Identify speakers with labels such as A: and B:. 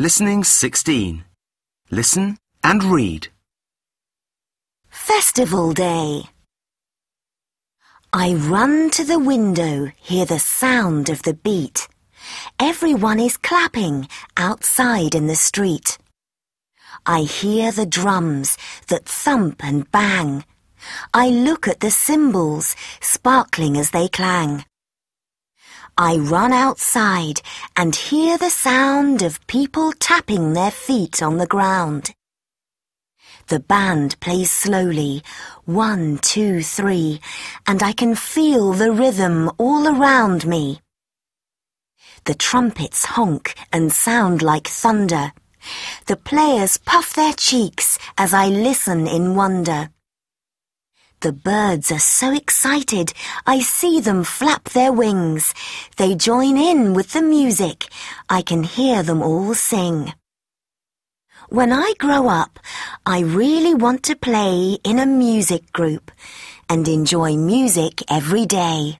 A: Listening 16. Listen and read. Festival Day. I run to the window, hear the sound of the beat. Everyone is clapping outside in the street. I hear the drums that thump and bang. I look at the cymbals sparkling as they clang. I run outside and hear the sound of people tapping their feet on the ground. The band plays slowly, one, two, three, and I can feel the rhythm all around me. The trumpets honk and sound like thunder. The players puff their cheeks as I listen in wonder. The birds are so excited. I see them flap their wings. They join in with the music. I can hear them all sing. When I grow up, I really want to play in a music group and enjoy music every day.